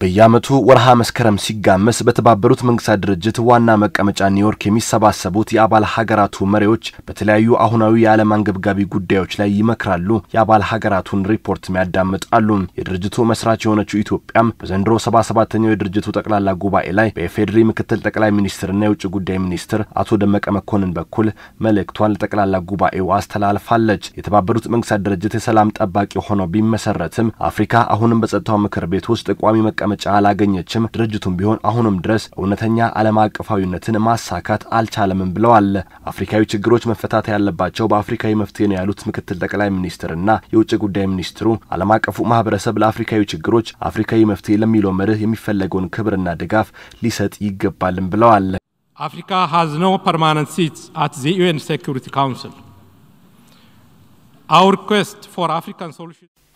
በየዓመቱ ወርሃ መስከረም ሲጋመስ በተባበሩት መንግስታት ድርጅት ዋና መቀመጫ ኒውዮርክ የሚሰባሰቡት የአባል ሀገራቱ መሪዎች በተለያዩ አሁናዊ የዓለም አንገብጋቢ ጉዳዮች ላይ ይመክራሉ፣ የአባል ሀገራቱን ሪፖርት ያዳምጣሉ። የድርጅቱ መስራች የሆነችው ኢትዮጵያም በዘንድሮ ሰባ ሰባተኛው የድርጅቱ ጠቅላላ ጉባኤ ላይ በኢፌዴሪ ምክትል ጠቅላይ ሚኒስትርና የውጭ ጉዳይ ሚኒስትር አቶ ደመቀ መኮንን በኩል መልእክቷን ለጠቅላላ ጉባኤው አስተላልፋለች። የተባበሩት መንግስታት ድርጅት የሰላም ጠባቂ ሆነው ቢመሰረትም አፍሪካ አሁንም በጸጥታው ምክር ቤት ውስጥ ቋሚ መቀ መቀመጫ አላገኘችም። ድርጅቱም ቢሆን አሁንም ድረስ እውነተኛ ዓለም አቀፋዊነትን ማሳካት አልቻለምም ብለዋል። አፍሪካዊ ችግሮች መፈታት ያለባቸው በአፍሪካዊ መፍትሄ ነው ያሉት ምክትል ጠቅላይ ሚኒስትርና የውጭ ጉዳይ ሚኒስትሩ ዓለም አቀፉ ማህበረሰብ ለአፍሪካዊ ችግሮች አፍሪካዊ መፍትሄ ለሚለው መርህ የሚፈለገውን ክብርና ድጋፍ ሊሰጥ ይገባልም ብለዋል። አፍሪካ ሃዝ ኖ ፐርማነንት ሲት አት ዘ ዩኤን ሴኩሪቲ ካውንስል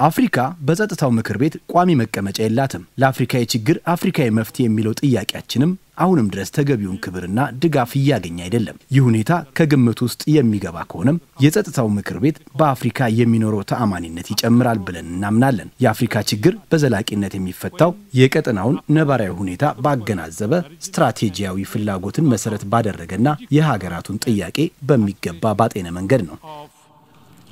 አፍሪካ በጸጥታው ምክር ቤት ቋሚ መቀመጫ የላትም። ለአፍሪካዊ ችግር አፍሪካዊ መፍትሄ የሚለው ጥያቄያችንም አሁንም ድረስ ተገቢውን ክብርና ድጋፍ እያገኘ አይደለም። ይህ ሁኔታ ከግምት ውስጥ የሚገባ ከሆነም የጸጥታው ምክር ቤት በአፍሪካ የሚኖረው ተአማኒነት ይጨምራል ብለን እናምናለን። የአፍሪካ ችግር በዘላቂነት የሚፈታው የቀጠናውን ነባራዊ ሁኔታ ባገናዘበ ስትራቴጂያዊ ፍላጎትን መሰረት ባደረገና የሀገራቱን ጥያቄ በሚገባ ባጤነ መንገድ ነው።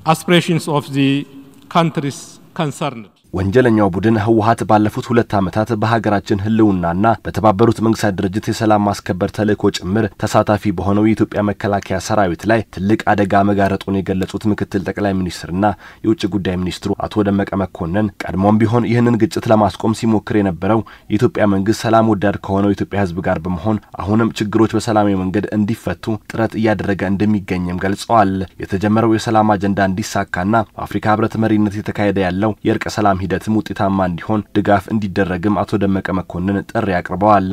aspirations of the countries concerned. ወንጀለኛው ቡድን ህወሀት ባለፉት ሁለት ዓመታት በሀገራችን ህልውናና በተባበሩት መንግስታት ድርጅት የሰላም ማስከበር ተልእኮ ጭምር ተሳታፊ በሆነው የኢትዮጵያ መከላከያ ሰራዊት ላይ ትልቅ አደጋ መጋረጡን የገለጹት ምክትል ጠቅላይ ሚኒስትርና የውጭ ጉዳይ ሚኒስትሩ አቶ ደመቀ መኮንን ቀድሞም ቢሆን ይህንን ግጭት ለማስቆም ሲሞክር የነበረው የኢትዮጵያ መንግስት ሰላም ወዳድ ከሆነው የኢትዮጵያ ህዝብ ጋር በመሆን አሁንም ችግሮች በሰላማዊ መንገድ እንዲፈቱ ጥረት እያደረገ እንደሚገኝም ገልጸዋል። የተጀመረው የሰላም አጀንዳ እንዲሳካና በአፍሪካ ህብረት መሪነት የተካሄደ ያለው የእርቀ ሰላም ሂደትም ውጤታማ እንዲሆን ድጋፍ እንዲደረግም አቶ ደመቀ መኮንን ጥሪ አቅርበዋል።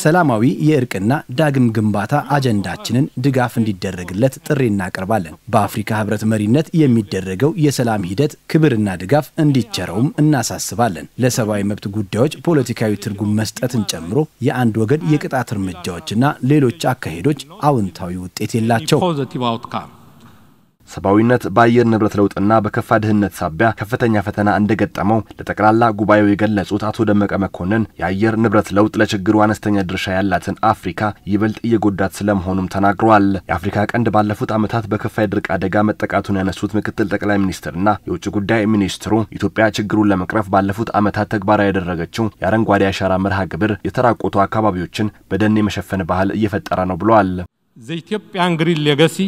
ሰላማዊ የእርቅና ዳግም ግንባታ አጀንዳችንን ድጋፍ እንዲደረግለት ጥሪ እናቀርባለን። በአፍሪካ ህብረት መሪነት የሚደረገው የሰላም ሂደት ክብርና ድጋፍ እንዲቸረውም እናሳስባለን። ለሰብአዊ መብት ጉዳዮች ፖለቲካዊ ትርጉም መስጠትን ጨምሮ የአንድ ወገን የቅጣት እርምጃዎችና ሌሎች አካሄዶች አዎንታዊ ውጤት የላቸው ሰብአዊነት በአየር ንብረት ለውጥና በከፋ ድህነት ሳቢያ ከፍተኛ ፈተና እንደገጠመው ለጠቅላላ ጉባኤው የገለጹት አቶ ደመቀ መኮንን የአየር ንብረት ለውጥ ለችግሩ አነስተኛ ድርሻ ያላትን አፍሪካ ይበልጥ እየጎዳት ስለመሆኑም ተናግረዋል። የአፍሪካ ቀንድ ባለፉት ዓመታት በከፋ የድርቅ አደጋ መጠቃቱን ያነሱት ምክትል ጠቅላይ ሚኒስትርና የውጭ ጉዳይ ሚኒስትሩ ኢትዮጵያ ችግሩን ለመቅረፍ ባለፉት ዓመታት ተግባራዊ ያደረገችው የአረንጓዴ አሻራ መርሃ ግብር የተራቆቱ አካባቢዎችን በደን የመሸፈን ባህል እየፈጠረ ነው ብለዋል። ዘኢትዮጵያን ግሪን ሌጋሲ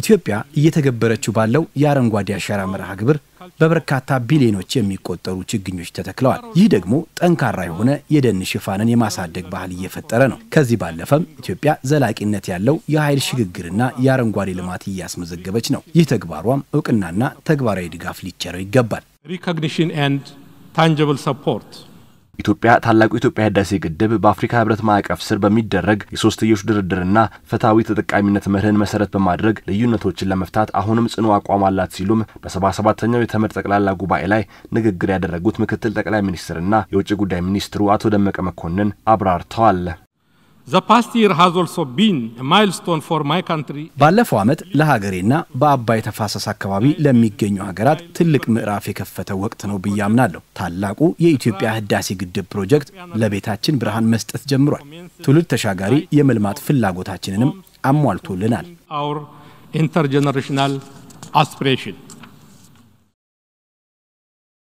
ኢትዮጵያ እየተገበረችው ባለው የአረንጓዴ አሻራ መርሃ ግብር በበርካታ ቢሊዮኖች የሚቆጠሩ ችግኞች ተተክለዋል። ይህ ደግሞ ጠንካራ የሆነ የደን ሽፋንን የማሳደግ ባህል እየፈጠረ ነው። ከዚህ ባለፈም ኢትዮጵያ ዘላቂነት ያለው የኃይል ሽግግርና የአረንጓዴ ልማት እያስመዘገበች ነው። ይህ ተግባሯም እውቅናና ተግባራዊ ድጋፍ ሊቸረው ይገባል። ሪኮግኒሽን ኤንድ ታንጀብል ሰፖርት ኢትዮጵያ ታላቁ የኢትዮጵያ ህዳሴ ግድብ በአፍሪካ ህብረት ማዕቀፍ ስር በሚደረግ የሶስትዮሽ ድርድርና ፍትሐዊ ተጠቃሚነት መርህን መሰረት በማድረግ ልዩነቶችን ለመፍታት አሁንም ጽኑ አቋም አላት ሲሉም በ 77 የተመድ ጠቅላላ ጉባኤ ላይ ንግግር ያደረጉት ምክትል ጠቅላይ ሚኒስትርና የውጭ ጉዳይ ሚኒስትሩ አቶ ደመቀ መኮንን አብራርተዋል። ባለፈው ዓመት ለሀገሬና በአባይ ተፋሰስ አካባቢ ለሚገኙ ሀገራት ትልቅ ምዕራፍ የከፈተ ወቅት ነው ብዬ አምናለሁ። ታላቁ የኢትዮጵያ ህዳሴ ግድብ ፕሮጀክት ለቤታችን ብርሃን መስጠት ጀምሯል። ትውልድ ተሻጋሪ የመልማት ፍላጎታችንንም አሟልቶልናል። ኢንተርጀነሬሽናል አስፒሬሽን